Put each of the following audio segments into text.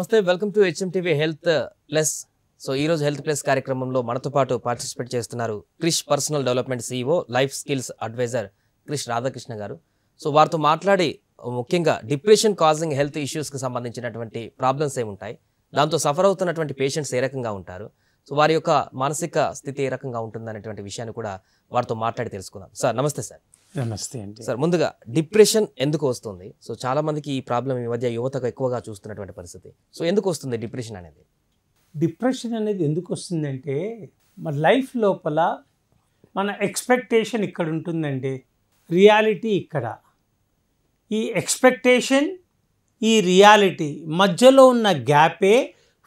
నమస్తే welcome to HMTV health plus so ఈ రోజు హెల్త్ ప్లస్ కార్యక్రమంలో మనతో పాటు పార్టిసిపేట్ చేస్తున్నారు Krish personal development CEO life skills advisor Krish Radhakrishna గారు సో వారితో మాట్లాడి ముఖ్యంగా డిప్రెషన్ కాజింగ్ హెల్త్ ఇష్యూస్కి సంబంధించినటువంటి ప్రాబ్లమ్స్ ఏముంటాయి దాంతో సఫర్ అవుతున్నటువంటి పేషెంట్స్ ఏ రకంగా ఉంటారు సో వారి యొక్క మానసిక స్థితి ఏ రకంగా ఉంటుంది అనేటువంటి విషయాన్ని కూడా వారితో మాట్లాడి తెలుసుకుందాం సార్ నమస్తే సార్ నమస్తే అండి సార్ ముందుగా డిప్రెషన్ ఎందుకు వస్తుంది సో చాలా మందికి ఈ ప్రాబ్లం ఈ మధ్య యువతకు ఎక్కువగా చూస్తున్నటువంటి పరిస్థితి సో ఎందుకు వస్తుంది డిప్రెషన్ అనేది డిప్రెషన్ అనేది ఎందుకు వస్తుందంటే మన లైఫ్ లోపల మన ఎక్స్పెక్టేషన్ ఇక్కడ ఉంటుందండి రియాలిటీ ఇక్కడ ఈ ఎక్స్పెక్టేషన్ ఈ రియాలిటీ మధ్యలో ఉన్న గ్యాపే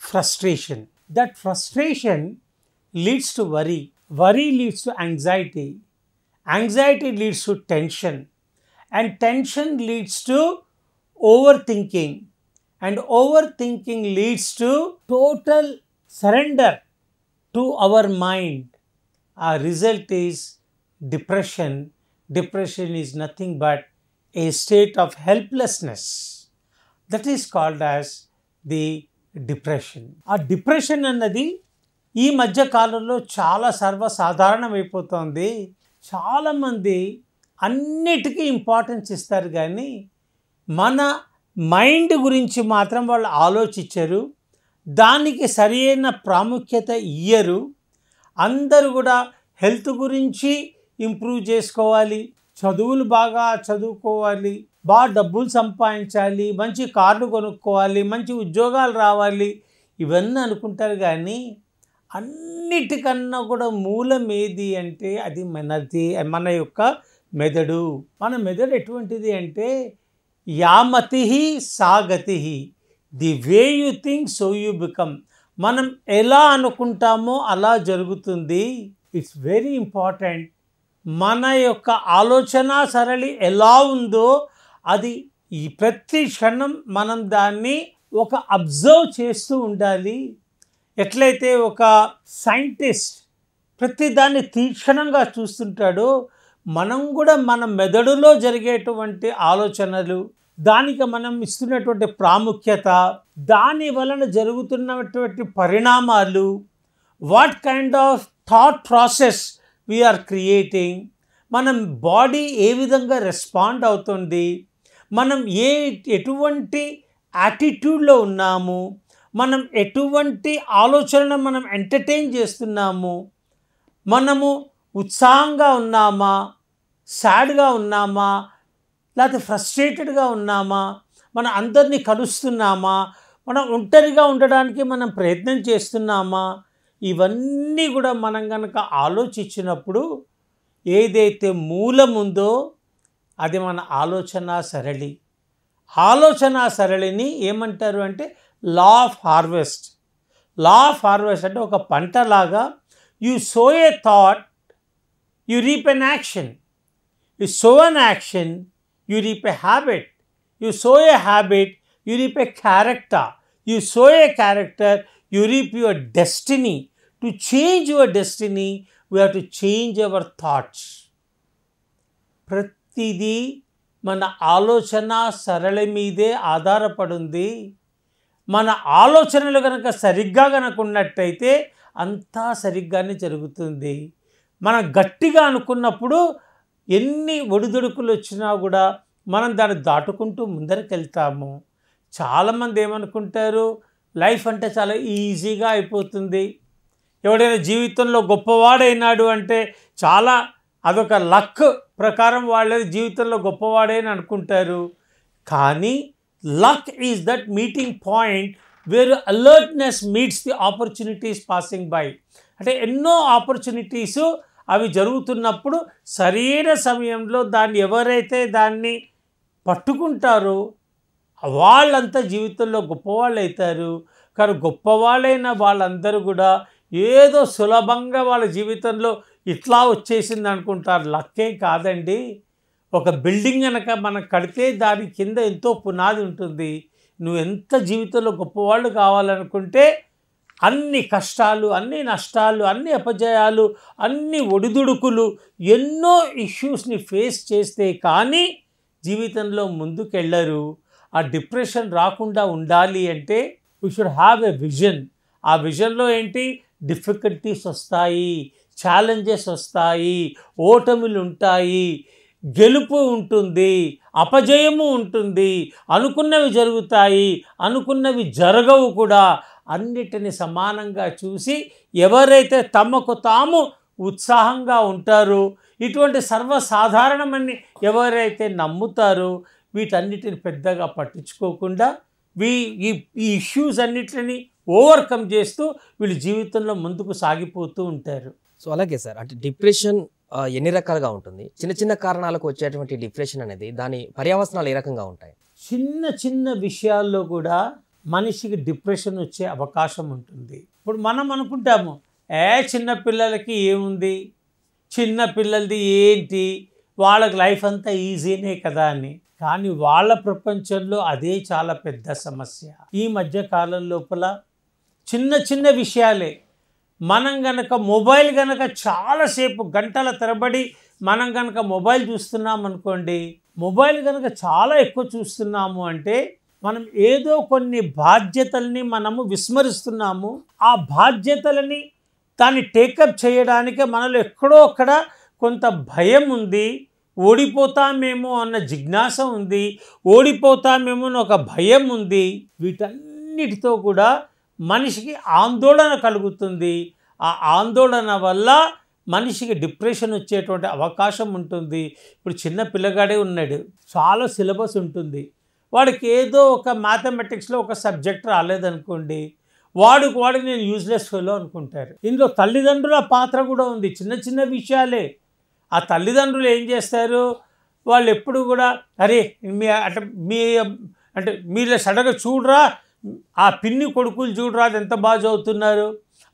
frustration that frustration leads to worry worry leads to anxiety anxiety leads to tension and tension leads to over thinking and over thinking leads to total surrender to our mind ఆ result is depression depression is nothing but a state of helplessness that is called as the depression ఆ depression అన్నది ఈ మధ్య కాలంలో చాలా సర్వసాధారణమైపోతుంది చాలామంది అన్నిటికీ importance ఇస్తారు కానీ మన మైండ్ గురించి మాత్రం వాళ్ళు ఆలోచించరు దానికి సరైన ప్రాముఖ్యత ఇయ్యరు అందరూ కూడా హెల్త్ గురించి ఇంప్రూవ్ చేసుకోవాలి చదువులు బాగా చదువుకోవాలి బాగా డబ్బులు సంపాదించాలి మంచి కార్లు కొనుక్కోవాలి మంచి ఉద్యోగాలు రావాలి ఇవన్నీ అనుకుంటారు కానీ అన్నిటికన్నా కూడా మూలం ఏది అంటే అది మనది మన యొక్క మెదడు మన మెదడు ఎటువంటిది అంటే యామతి సాగతి the way you think so you become మనం ఎలా అనుకుంటామో అలా జరుగుతుంది ఇట్స్ వెరీ ఇంపార్టెంట్ మన యొక్క ఆలోచన సరళి ఎలా ఉందో అది ఈ ప్రతి క్షణం మనం దాన్ని ఒక అబ్జర్వ్ చేస్తూ ఉండాలి ఎట్లయితే ఒక సైంటిస్ట్ ప్రతిదాన్ని తీక్షణంగా చూస్తుంటాడో మనం కూడా మన మెదడులో జరిగేటువంటి ఆలోచనలు దానికి మనం ఇస్తున్నటువంటి ప్రాముఖ్యత దాని వలన జరుగుతున్నటువంటి పరిణామాలు what kind of thought process we are creating మనం బాడీ ఏ విధంగా రెస్పాండ్ అవుతుంది మనం ఏ ఎటువంటి యాటిట్యూడ్లో ఉన్నాము మనం ఎటువంటి ఆలోచనను మనం ఎంటర్టైన్ చేస్తున్నాము మనము ఉత్సాహంగా ఉన్నామా సాడ్గా ఉన్నామా లేకపోతే ఫ్రస్ట్రేటెడ్గా ఉన్నామా మన అందరినీ కలుస్తున్నామా మనం ఒంటరిగా ఉండడానికి మనం ప్రయత్నం చేస్తున్నామా ఇవన్నీ కూడా మనం కనుక ఆలోచించినప్పుడు ఏదైతే మూలముందో అది మన ఆలోచన సరళి ఆలోచన సరళిని ఏమంటారు అంటే law of harvest law of harvest అంటే ఒక పంటలాగా you sow a thought you reap an action you sow an action you reap a habit you sow a habit you reap a character you sow a character you reap your destiny to change your destiny we have to change our thoughts ప్రతిదీ మన ఆలోచన సరళి మీదే ఆధారపడుంది మన ఆలోచనలు కనుక సరిగ్గా కనుక ఉన్నట్టయితే అంతా సరిగ్గానే జరుగుతుంది మనం గట్టిగా అనుకున్నప్పుడు ఎన్ని ఒడిదుడుకులు వచ్చినా కూడా మనం దాన్ని దాటుకుంటూ ముందరికెళ్తాము చాలామంది ఏమనుకుంటారు లైఫ్ అంటే చాలా ఈజీగా అయిపోతుంది ఎవడైనా జీవితంలో గొప్పవాడైనాడు అంటే చాలా అదొక లక్ ప్రకారం వాళ్ళది జీవితంలో గొప్పవాడే అని అనుకుంటారు కానీ luck is that meeting point where alertness meets the opportunities passing by అంటే ఎన్నో ఆపర్చునిటీస్ అవి జరుగుతున్నప్పుడు సరైన సమయంలో దాన్ని ఎవరైతే దాన్ని పట్టుకుంటారో వాళ్ళంతా జీవితంలో గొప్పవాళ్ళు అవుతారు కానీ గొప్పవాళ్ళైన వాళ్ళందరూ కూడా ఏదో సులభంగా వాళ్ళ జీవితంలో ఇట్లా వచ్చేసింది అనుకుంటారు లక్కే కాదండి ఒక బిల్డింగ్ కనుక మనం కడితే దాని కింద ఎంతో పునాది ఉంటుంది నువ్వు ఎంత జీవితంలో గొప్పవాళ్ళు కావాలనుకుంటే అన్ని కష్టాలు అన్ని నష్టాలు అన్ని అపజయాలు అన్ని ఒడిదుడుకులు ఎన్నో ఇష్యూస్ని ఫేస్ చేస్తే కానీ జీవితంలో ముందుకెళ్ళరు ఆ డిప్రెషన్ రాకుండా ఉండాలి అంటే we should have a vision ఆ విజన్లో ఏంటి డిఫికల్టీస్ వస్తాయి ఛాలెంజెస్ వస్తాయి ఓటములు ఉంటాయి గెలుపు ఉంటుంది అపజయము ఉంటుంది అనుకున్నవి జరుగుతాయి అనుకున్నవి జరగవు కూడా అన్నిటిని సమానంగా చూసి ఎవరైతే తమకు తాము ఉత్సాహంగా ఉంటారో ఇటువంటి సర్వసాధారణమని ఎవరైతే నమ్ముతారో వీటన్నిటిని పెద్దగా పట్టించుకోకుండా వీ ఈ ఈ ఇష్యూస్ అన్నిటిని ఓవర్కమ్ చేస్తూ వీళ్ళు జీవితంలో ముందుకు సాగిపోతూ ఉంటారు సో అలాగే సార్ అంటే డిప్రెషన్ ఎన్ని రకాలుగా ఉంటుంది చిన్న చిన్న కారణాలకు వచ్చేటువంటి డిప్రెషన్ అనేది దాని పర్యావసనాలు ఏ రకంగా ఉంటాయి చిన్న చిన్న విషయాల్లో కూడా మనిషికి డిప్రెషన్ వచ్చే అవకాశం ఉంటుంది ఇప్పుడు మనం అనుకుంటాము ఏ చిన్న పిల్లలకి ఏముంది చిన్న పిల్లలది ఏంటి వాళ్ళకి లైఫ్ అంతా ఈజీనే కదా అని కానీ వాళ్ళ ప్రపంచంలో అదే చాలా పెద్ద సమస్య ఈ మధ్య కాలం లోపల చిన్న చిన్న విషయాలే మనం గనక మొబైల్ గనక చాలాసేపు గంటల తరబడి మనం గనక మొబైల్ చూస్తున్నాం అనుకోండి మొబైల్ గనక చాలా ఎక్కువ చూస్తున్నాము అంటే మనం ఏదో కొన్ని బాధ్యతల్ని మనము విస్మరిస్తున్నాము ఆ బాధ్యతలని దాన్ని టేకప్ చేయడానికే మనలో ఎక్కడో అక్కడ కొంత భయం ఉంది ఓడిపోతామేమో అన్న జిజ్ఞాస ఉంది ఓడిపోతామేమో అని ఒక భయం ఉంది వీటన్నిటితో కూడా మనిషికి ఆందోళన కలుగుతుంది ఆ ఆందోళన వల్ల మనిషికి డిప్రెషన్ వచ్చేటువంటి అవకాశం ఉంటుంది ఇప్పుడు చిన్న పిల్లగాడే ఉన్నాడు చాలా సిలబస్ ఉంటుంది వాడికి ఏదో ఒక మ్యాథమెటిక్స్లో ఒక సబ్జెక్ట్ రాలేదనుకోండి వాడికి వాడు నేను యూజ్లెస్ ఫెలో అనుకుంటారు ఇందులో తల్లిదండ్రుల పాత్ర కూడా ఉంది చిన్న చిన్న విషయాలే ఆ తల్లిదండ్రులు ఏం చేస్తారు వాళ్ళు ఎప్పుడు కూడా అరే మీ అంటే మీ అంటే మీరు సడన్గా చూడరా ఆ పిన్ని కొడుకులు చూడరాదు ఎంత బాగా చదువుతున్నారు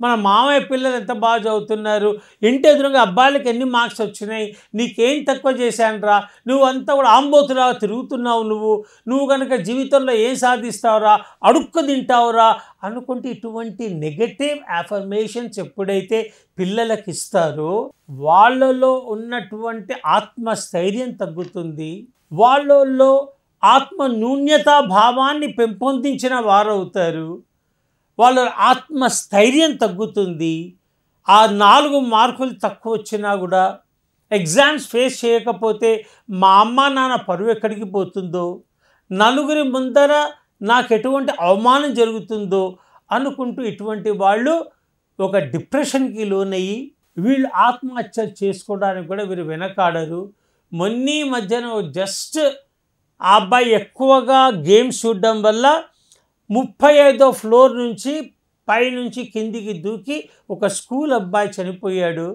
మన మామయ్య పిల్లలు ఎంత బాగా చదువుతున్నారు ఇంటి ఎదురుగా అబ్బాయిలకి ఎన్ని మార్క్స్ వచ్చినాయి నీకేం తక్కువ చేశానరా నువ్వు అంతా కూడా ఆంబోతులాగా తిరుగుతున్నావు నువ్వు నువ్వు కనుక జీవితంలో ఏం సాధిస్తావురా అడుక్కు తింటావురా అనుకుంటే ఇటువంటి నెగటివ్ అఫర్మేషన్స్ ఎప్పుడైతే పిల్లలకు ఇస్తారో వాళ్ళలో ఉన్నటువంటి ఆత్మస్థైర్యం తగ్గుతుంది వాళ్ళలో ఆత్మ నూన్యతా భావాన్ని పెంపొందించిన వారవుతారు వాళ్ళ ఆత్మస్థైర్యం తగ్గుతుంది ఆ నాలుగు మార్కులు తక్కువ వచ్చినా కూడా ఎగ్జామ్స్ ఫేస్ చేయకపోతే మా అమ్మ నాన్న పరువు ఎక్కడికి పోతుందో నలుగురి ముందర నాకు ఎటువంటి అవమానం జరుగుతుందో అనుకుంటూ ఇటువంటి వాళ్ళు ఒక డిప్రెషన్కి లోనయ్యి వీళ్ళు ఆత్మహత్యలు చేసుకోవడానికి కూడా వీరు వెనకాడరు మొన్నీ మధ్యన జస్ట్ ఆ అబ్బాయి ఎక్కువగా గేమ్స్ చూడడం వల్ల ముప్పై ఐదో ఫ్లోర్ నుంచి పైనుంచి కిందికి దూకి ఒక స్కూల్ అబ్బాయి చనిపోయాడు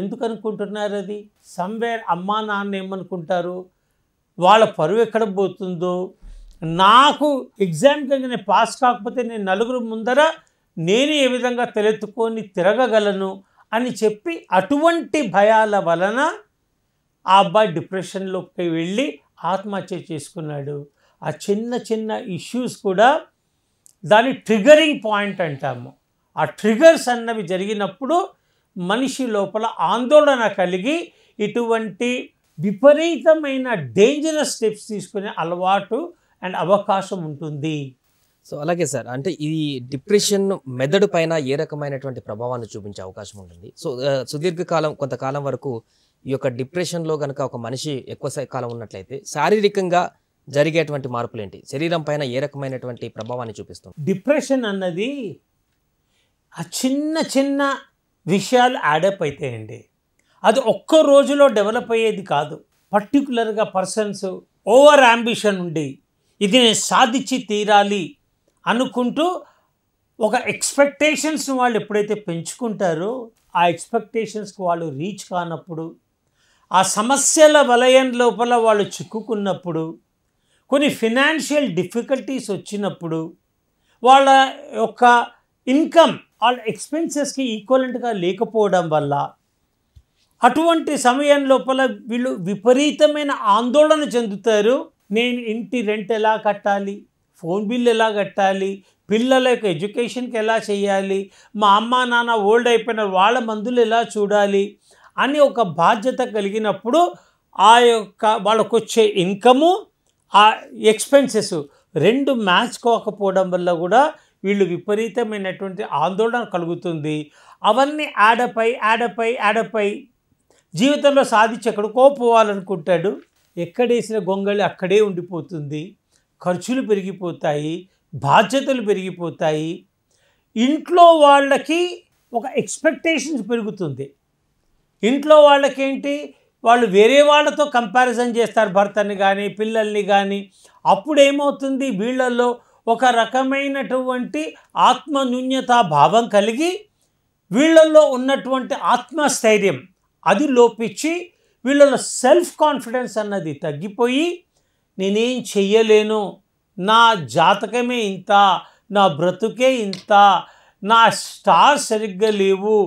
ఎందుకు అనుకుంటున్నారు అది సంవేర్ అమ్మా నాన్న ఏమనుకుంటారు వాళ్ళ పరువు ఎక్కడ పోతుందో నాకు కింద నేను పాస్ కాకపోతే నేను నలుగురు ముందర నేను ఏ విధంగా తెలెత్తుకొని తిరగగలను అని చెప్పి అటువంటి భయాల వలన ఆ అబ్బాయి డిప్రెషన్లోకి వెళ్ళి ఆత్మహత్య చేసుకున్నాడు ఆ చిన్న చిన్న ఇష్యూస్ కూడా దాని ట్రిగరింగ్ పాయింట్ అంటాము ఆ ట్రిగర్స్ అన్నవి జరిగినప్పుడు మనిషి లోపల ఆందోళన కలిగి ఇటువంటి విపరీతమైన డేంజరస్ స్టెప్స్ తీసుకునే అలవాటు అండ్ అవకాశం ఉంటుంది సో అలాగే సార్ అంటే ఈ డిప్రెషన్ మెదడు పైన ఏ రకమైనటువంటి ప్రభావాన్ని చూపించే అవకాశం ఉంటుంది సో సుదీర్ఘకాలం కొంతకాలం వరకు ఈ యొక్క డిప్రెషన్లో కనుక ఒక మనిషి ఎక్కువ కాలం ఉన్నట్లయితే శారీరకంగా జరిగేటువంటి మార్పులు ఏంటి శరీరం పైన ఏ రకమైనటువంటి ప్రభావాన్ని చూపిస్తుంది డిప్రెషన్ అన్నది ఆ చిన్న చిన్న విషయాలు యాడప్ అవుతాయండి అది ఒక్క రోజులో డెవలప్ అయ్యేది కాదు పర్టికులర్గా పర్సన్స్ ఓవర్ అంబిషన్ ఉండి ఇది నేను సాధించి తీరాలి అనుకుంటూ ఒక ఎక్స్పెక్టేషన్స్ వాళ్ళు ఎప్పుడైతే పెంచుకుంటారో ఆ ఎక్స్పెక్టేషన్స్కి వాళ్ళు రీచ్ కానప్పుడు ఆ సమస్యల వలయం లోపల వాళ్ళు చిక్కుకున్నప్పుడు కొన్ని ఫినాన్షియల్ డిఫికల్టీస్ వచ్చినప్పుడు వాళ్ళ యొక్క ఇన్కమ్ వాళ్ళ ఎక్స్పెన్సెస్కి ఈక్వలెంట్గా లేకపోవడం వల్ల అటువంటి సమయం లోపల వీళ్ళు విపరీతమైన ఆందోళన చెందుతారు నేను ఇంటి రెంట్ ఎలా కట్టాలి ఫోన్ బిల్ ఎలా కట్టాలి పిల్లల యొక్క ఎడ్యుకేషన్కి ఎలా చేయాలి మా అమ్మ నాన్న ఓల్డ్ అయిపోయిన వాళ్ళ మందులు ఎలా చూడాలి అని ఒక బాధ్యత కలిగినప్పుడు ఆ యొక్క వాళ్ళకు వచ్చే ఇన్కము ఆ ఎక్స్పెన్సెస్ రెండు మ్యాచ్ కోకపోవడం వల్ల కూడా వీళ్ళు విపరీతమైనటువంటి ఆందోళన కలుగుతుంది అవన్నీ యాడపై యాడపై యాడపై జీవితంలో సాధించి ఎక్కడికో పోవాలనుకుంటాడు ఎక్కడేసిన గొంగళి అక్కడే ఉండిపోతుంది ఖర్చులు పెరిగిపోతాయి బాధ్యతలు పెరిగిపోతాయి ఇంట్లో వాళ్ళకి ఒక ఎక్స్పెక్టేషన్స్ పెరుగుతుంది ఇంట్లో వాళ్ళకేంటి వాళ్ళు వేరే వాళ్ళతో కంపారిజన్ చేస్తారు భర్తని కానీ పిల్లల్ని కానీ అప్పుడేమవుతుంది వీళ్ళల్లో ఒక రకమైనటువంటి ఆత్మన్యూన్యతా భావం కలిగి వీళ్ళల్లో ఉన్నటువంటి ఆత్మస్థైర్యం అది లోపించి వీళ్ళలో సెల్ఫ్ కాన్ఫిడెన్స్ అన్నది తగ్గిపోయి నేనేం చెయ్యలేను నా జాతకమే ఇంత నా బ్రతుకే ఇంత నా స్టార్ సరిగ్గా లేవు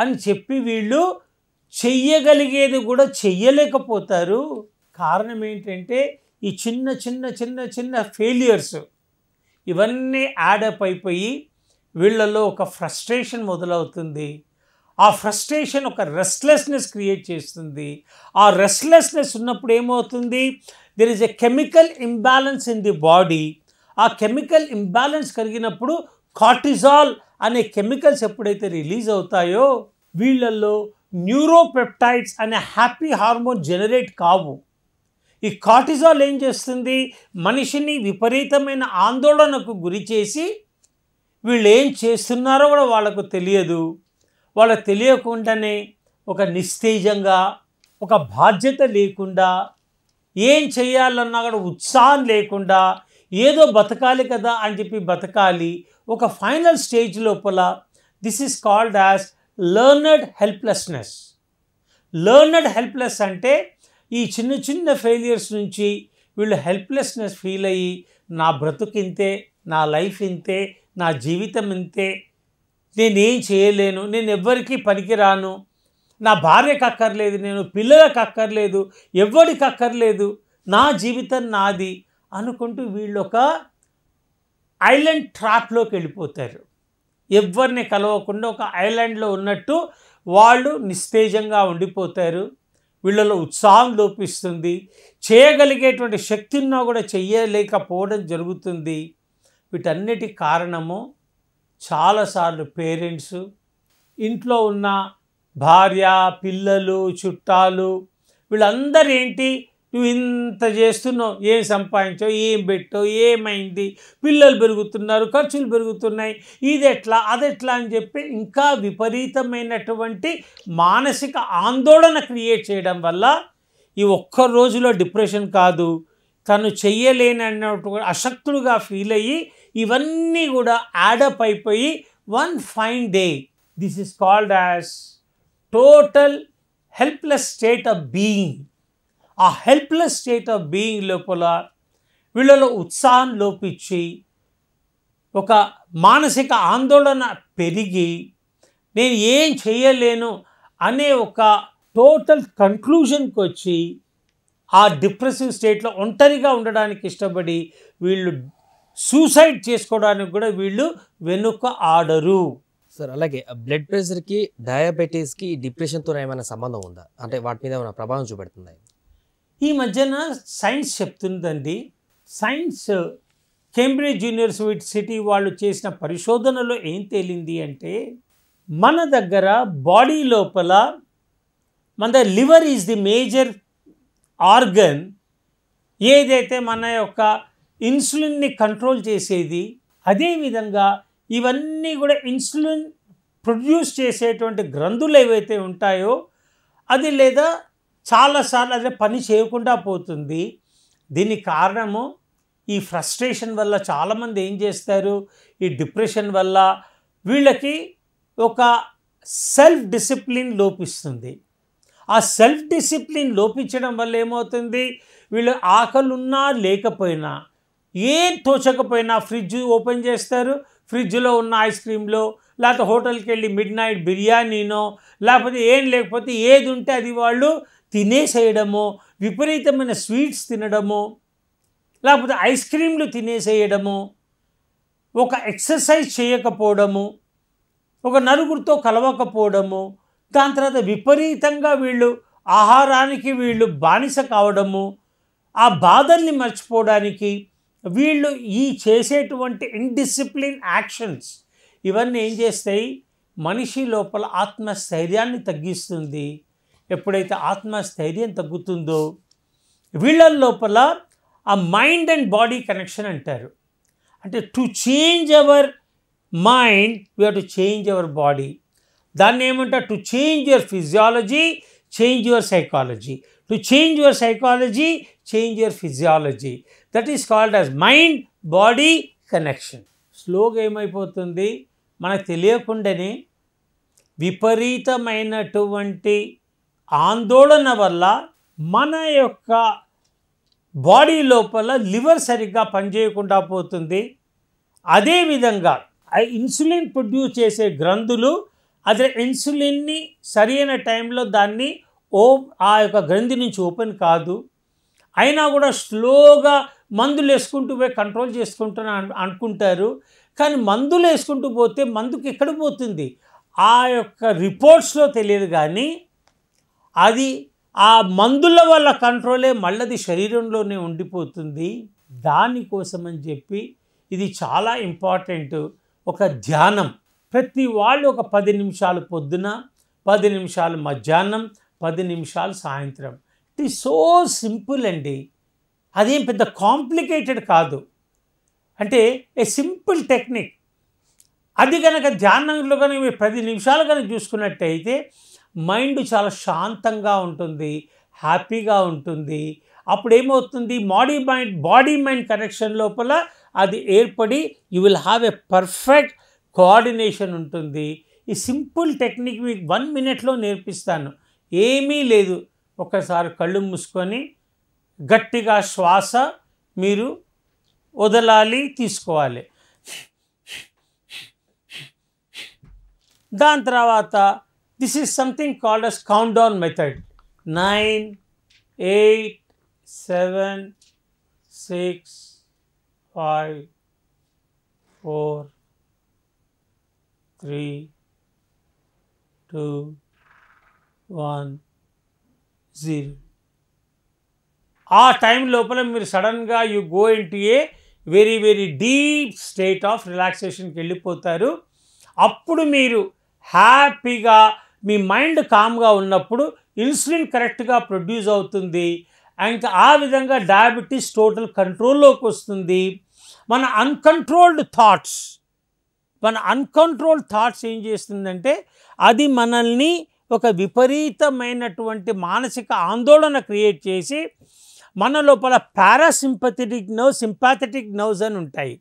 అని చెప్పి వీళ్ళు చెయ్యగలిగేది కూడా చెయ్యలేకపోతారు కారణం ఏంటంటే ఈ చిన్న చిన్న చిన్న చిన్న ఫెయిలియర్స్ ఇవన్నీ యాడప్ అయిపోయి వీళ్ళలో ఒక ఫ్రస్ట్రేషన్ మొదలవుతుంది ఆ ఫ్రస్ట్రేషన్ ఒక రెస్ట్లెస్నెస్ క్రియేట్ చేస్తుంది ఆ రెస్ట్లెస్నెస్ ఉన్నప్పుడు ఏమవుతుంది there is a chemical imbalance in the body ఆ కెమికల్ ఇంబ్యాలెన్స్ కలిగినప్పుడు కార్టిజాల్ అనే కెమికల్స్ ఎప్పుడైతే రిలీజ్ అవుతాయో వీళ్ళల్లో న్యూరోపెప్టైడ్స్ అనే హ్యాపీ హార్మోన్ జనరేట్ కావు ఈ కార్టిజాల్ ఏం చేస్తుంది మనిషిని విపరీతమైన ఆందోళనకు గురి చేసి వీళ్ళు ఏం చేస్తున్నారో కూడా వాళ్ళకు తెలియదు వాళ్ళ తెలియకుండానే ఒక నిస్తేజంగా ఒక బాధ్యత లేకుండా ఏం చేయాలన్నా కూడా ఉత్సాహం లేకుండా ఏదో బతకాలి కదా అని చెప్పి బతకాలి ఒక ఫైనల్ స్టేజ్ లోపల this is called as learned helplessness learned helpless అంటే ఈ చిన్న చిన్న ఫెయిలియర్స్ నుంచి వీళ్ళు హెల్ప్లెస్నెస్ ఫీల్ అయ్యి నా బ్రతుకింతే నా లైఫ్ ఇంతే నా జీవితం ఇంతే నేనేం చేయలేను నేను ఎవ్వరికీ పనికిరాను నా భార్యకు అక్కర్లేదు నేను పిల్లలకు అక్కర్లేదు ఎవ్వరికి అక్కర్లేదు నా జీవితం నాది అనుకుంటూ వీళ్ళు ఒక ఐలండ్ ట్రాప్లోకి వెళ్ళిపోతారు ఎవరిని కలవకుండా ఒక ఐలాండ్లో ఉన్నట్టు వాళ్ళు నిస్తేజంగా ఉండిపోతారు వీళ్ళలో ఉత్సాహం లోపిస్తుంది చేయగలిగేటువంటి శక్తి ఉన్నా కూడా చేయలేకపోవడం జరుగుతుంది వీటన్నిటి కారణము చాలాసార్లు పేరెంట్స్ ఇంట్లో ఉన్న భార్య పిల్లలు చుట్టాలు వీళ్ళందరూ ఏంటి నువ్వు ఇంత చేస్తున్నావు ఏం సంపాదించావు ఏం పెట్టావు ఏమైంది పిల్లలు పెరుగుతున్నారు ఖర్చులు పెరుగుతున్నాయి ఇది ఎట్లా అది ఎట్లా అని చెప్పి ఇంకా విపరీతమైనటువంటి మానసిక ఆందోళన క్రియేట్ చేయడం వల్ల ఈ ఒక్క రోజులో డిప్రెషన్ కాదు తను అన్నటువంటి అశక్తుడుగా ఫీల్ అయ్యి ఇవన్నీ కూడా యాడప్ అయిపోయి one fine day this is called as total helpless state of being ఆ హెల్ప్లెస్ స్టేట్ ఆఫ్ బీయింగ్ లోపల వీళ్ళలో ఉత్సాహం లోపించి ఒక మానసిక ఆందోళన పెరిగి నేను ఏం చేయలేను అనే ఒక టోటల్ కన్క్లూజన్కి వచ్చి ఆ డిప్రెసివ్ స్టేట్లో ఒంటరిగా ఉండడానికి ఇష్టపడి వీళ్ళు సూసైడ్ చేసుకోవడానికి కూడా వీళ్ళు వెనుక ఆడరు సార్ అలాగే బ్లడ్ ప్రెషర్కి డయాబెటీస్కి డిప్రెషన్తో ఏమైనా సంబంధం ఉందా అంటే వాటి మీద ఏమైనా ప్రభావం చూపెడుతుందా ఈ మధ్యన సైన్స్ చెప్తుందండి సైన్స్ కేంబ్రిడ్జ్ యూనివర్సిటీ వాళ్ళు చేసిన పరిశోధనలో ఏం తేలింది అంటే మన దగ్గర బాడీ లోపల మన liver is the major organ ఏదైతే మన యొక్క ఇన్సులిన్ని కంట్రోల్ చేసేది అదేవిధంగా ఇవన్నీ కూడా ఇన్సులిన్ ప్రొడ్యూస్ చేసేటువంటి గ్రంథులు ఏవైతే ఉంటాయో అది లేదా చాలాసార్లు అదే పని చేయకుండా పోతుంది దీనికి కారణము ఈ ఫ్రస్ట్రేషన్ వల్ల చాలామంది ఏం చేస్తారు ఈ డిప్రెషన్ వల్ల వీళ్ళకి ఒక సెల్ఫ్ డిసిప్లిన్ లోపిస్తుంది ఆ సెల్ఫ్ డిసిప్లిన్ లోపించడం వల్ల ఏమవుతుంది వీళ్ళు ఆకలున్నా లేకపోయినా ఏం తోచకపోయినా ఫ్రిడ్జ్ ఓపెన్ చేస్తారు ఫ్రిడ్జ్లో ఉన్న ఐస్ క్రీమ్లో లేకపోతే హోటల్కి వెళ్ళి మిడ్ నైట్ బిర్యానీనో లేకపోతే ఏం లేకపోతే ఏది ఉంటే అది వాళ్ళు తినేసేయడమో విపరీతమైన స్వీట్స్ తినడమో లేకపోతే ఐస్ క్రీమ్లు తినేసేయడము ఒక ఎక్సర్సైజ్ చేయకపోవడము ఒక నలుగురితో కలవకపోవడము దాని తర్వాత విపరీతంగా వీళ్ళు ఆహారానికి వీళ్ళు బానిస కావడము ఆ బాధల్ని మర్చిపోవడానికి వీళ్ళు ఈ చేసేటువంటి ఇన్డిసిప్లిన్ యాక్షన్స్ ఇవన్నీ ఏం చేస్తాయి మనిషి లోపల ఆత్మస్థైర్యాన్ని తగ్గిస్తుంది ఎప్పుడైతే ఆత్మస్థైర్యం తగ్గుతుందో వీళ్ళ లోపల ఆ మైండ్ అండ్ బాడీ కనెక్షన్ అంటారు అంటే to change our mind we to change our body దాన్ని ఏమంటారు to change your physiology change your psychology to change your psychology change your physiology that is called as mind body connection స్లోగా ఏమైపోతుంది మనకు తెలియకుండానే విపరీతమైనటువంటి ఆందోళన వల్ల మన యొక్క బాడీ లోపల లివర్ సరిగ్గా పనిచేయకుండా పోతుంది అదేవిధంగా ఇన్సులిన్ ప్రొడ్యూస్ చేసే గ్రంథులు అది ఇన్సులిన్ని సరైన టైంలో దాన్ని ఓ ఆ యొక్క గ్రంథి నుంచి ఓపెన్ కాదు అయినా కూడా స్లోగా మందులు వేసుకుంటూ పోయి కంట్రోల్ చేసుకుంటున్నా అనుకుంటారు కానీ మందులు వేసుకుంటూ పోతే మందుకు ఎక్కడ పోతుంది ఆ యొక్క రిపోర్ట్స్లో తెలియదు కానీ అది ఆ మందుల వల్ల కంట్రోలే మళ్ళది శరీరంలోనే ఉండిపోతుంది దానికోసం అని చెప్పి ఇది చాలా ఇంపార్టెంట్ ఒక ధ్యానం ప్రతి వాళ్ళు ఒక పది నిమిషాలు పొద్దున పది నిమిషాలు మధ్యాహ్నం పది నిమిషాలు సాయంత్రం ఇట్ ఈస్ సో సింపుల్ అండి అదేం పెద్ద కాంప్లికేటెడ్ కాదు అంటే ఏ సింపుల్ టెక్నిక్ అది కనుక ధ్యానంలో కనుక మీరు పది నిమిషాలు కనుక చూసుకున్నట్టయితే మైండ్ చాలా శాంతంగా ఉంటుంది హ్యాపీగా ఉంటుంది అప్పుడు ఏమవుతుంది body mind body mind connection లోపల అది ఏర్పడి you will have a perfect coordination ఉంటుంది ఈ సింపుల్ టెక్నిక్ మీకు వన్ మినిట్లో నేర్పిస్తాను ఏమీ లేదు ఒకసారి కళ్ళు మూసుకొని గట్టిగా శ్వాస మీరు వదలాలి తీసుకోవాలి దాని తర్వాత This is something called as countdown method. 9, 8, 7, 6, 5, 4, 3, 2, 1, 0. ఆ టైం లోపల మీరు సడన్గా you go into a very very deep state of రిలాక్సేషన్కి వెళ్ళిపోతారు అప్పుడు మీరు హ్యాపీగా మీ మైండ్ కామ్గా ఉన్నప్పుడు ఇన్సులిన్ కరెక్ట్గా ప్రొడ్యూస్ అవుతుంది అండ్ ఆ విధంగా డయాబెటీస్ టోటల్ కంట్రోల్లోకి వస్తుంది మన అన్కంట్రోల్డ్ థాట్స్ మన అన్కంట్రోల్డ్ థాట్స్ ఏం చేస్తుందంటే అది మనల్ని ఒక విపరీతమైనటువంటి మానసిక ఆందోళన క్రియేట్ చేసి మన లోపల పారాసింపథెటిక్ నర్వ్స్ సింపాథెటిక్ నర్వ్స్ అని ఉంటాయి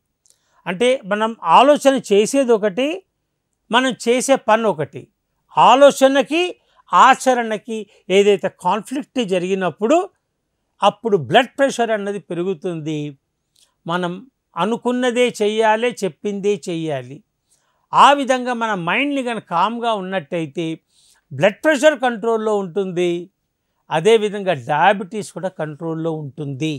అంటే మనం ఆలోచన చేసేది ఒకటి మనం చేసే పని ఒకటి ఆలోచనకి ఆచరణకి ఏదైతే కాన్ఫ్లిక్ట్ జరిగినప్పుడు అప్పుడు బ్లడ్ ప్రెషర్ అన్నది పెరుగుతుంది మనం అనుకున్నదే చెయ్యాలి చెప్పిందే చెయ్యాలి ఆ విధంగా మన మైండ్ని కనుక కామ్గా ఉన్నట్టయితే బ్లడ్ ప్రెషర్ కంట్రోల్లో ఉంటుంది అదేవిధంగా డయాబెటీస్ కూడా కంట్రోల్లో ఉంటుంది